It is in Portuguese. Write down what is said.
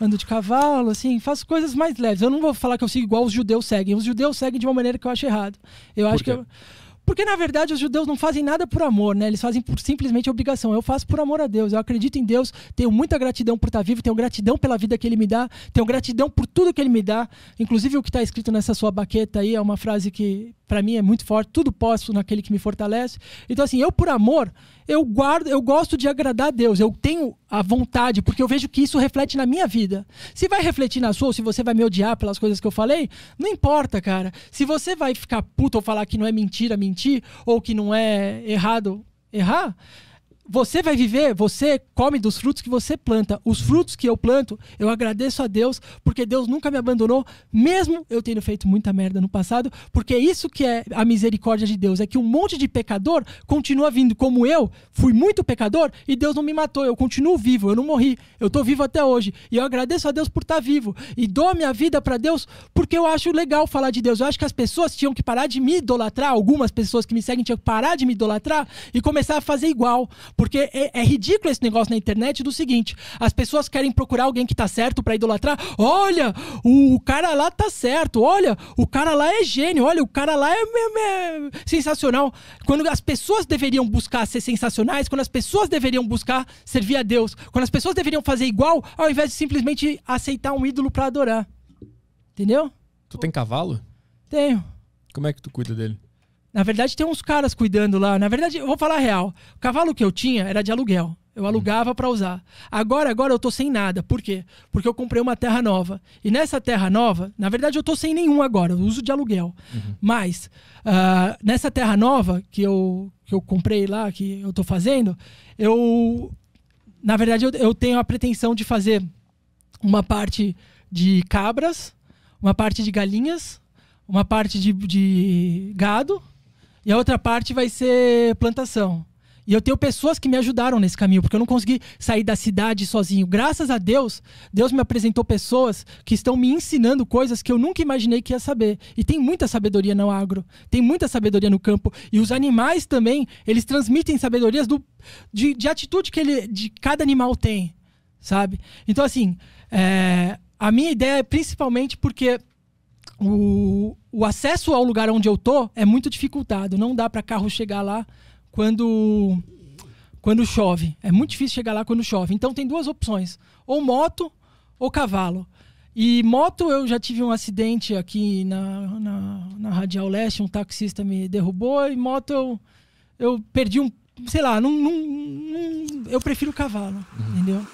ando de cavalo, assim, faço coisas mais leves. Eu não vou falar que eu sigo igual os judeus seguem. Os judeus seguem de uma maneira que eu acho errado. Eu Por acho quê? que eu... Porque, na verdade, os judeus não fazem nada por amor, né? Eles fazem por simplesmente obrigação. Eu faço por amor a Deus. Eu acredito em Deus. Tenho muita gratidão por estar vivo. Tenho gratidão pela vida que Ele me dá. Tenho gratidão por tudo que Ele me dá. Inclusive, o que está escrito nessa sua baqueta aí é uma frase que para mim é muito forte. Tudo posso naquele que me fortalece. Então, assim, eu por amor, eu guardo, eu gosto de agradar a Deus. Eu tenho a vontade, porque eu vejo que isso reflete na minha vida. Se vai refletir na sua, ou se você vai me odiar pelas coisas que eu falei, não importa, cara. Se você vai ficar puto ou falar que não é mentira mentir, ou que não é errado errar, você vai viver, você come dos frutos que você planta. Os frutos que eu planto, eu agradeço a Deus, porque Deus nunca me abandonou, mesmo eu tendo feito muita merda no passado, porque isso que é a misericórdia de Deus, é que um monte de pecador continua vindo como eu, fui muito pecador e Deus não me matou, eu continuo vivo, eu não morri, eu tô vivo até hoje. E eu agradeço a Deus por estar tá vivo e dou minha vida para Deus porque eu acho legal falar de Deus. Eu acho que as pessoas tinham que parar de me idolatrar, algumas pessoas que me seguem tinham que parar de me idolatrar e começar a fazer igual porque é, é ridículo esse negócio na internet do seguinte: as pessoas querem procurar alguém que tá certo para idolatrar. Olha, o, o, cara lá tá certo. Olha, o cara lá é gênio. Olha, o cara lá é, é, é sensacional. Quando as pessoas deveriam buscar ser sensacionais, quando as pessoas deveriam buscar servir a Deus, quando as pessoas deveriam fazer igual, ao invés de simplesmente aceitar um ídolo para adorar. Entendeu? Tu tem cavalo? Tenho. Como é que tu cuida dele? Na verdade, tem uns caras cuidando lá. Na verdade, eu vou falar a real. O cavalo que eu tinha era de aluguel. Eu hum. alugava para usar. Agora, agora eu tô sem nada. Por quê? Porque eu comprei uma terra nova. E nessa terra nova, na verdade, eu tô sem nenhum agora. Eu uso de aluguel. Uhum. Mas uh, nessa terra nova que eu, que eu comprei lá, que eu tô fazendo, eu na verdade eu, eu tenho a pretensão de fazer uma parte de cabras, uma parte de galinhas, uma parte de, de gado e a outra parte vai ser plantação. E eu tenho pessoas que me ajudaram nesse caminho, porque eu não consegui sair da cidade sozinho. Graças a Deus, Deus me apresentou pessoas que estão me ensinando coisas que eu nunca imaginei que ia saber. E tem muita sabedoria no agro, tem muita sabedoria no campo. E os animais também, eles transmitem sabedorias do, de, de atitude que ele, de cada animal tem, sabe? Então, assim, é, a minha ideia é principalmente porque o, o acesso ao lugar onde eu tô é muito dificultado. Não dá para carro chegar lá quando quando chove. É muito difícil chegar lá quando chove. Então tem duas opções: ou moto ou cavalo. E moto, eu já tive um acidente aqui na, na, na Radial Leste, um taxista me derrubou, e moto eu, eu perdi um. Sei lá, não, não eu prefiro cavalo, uhum. entendeu?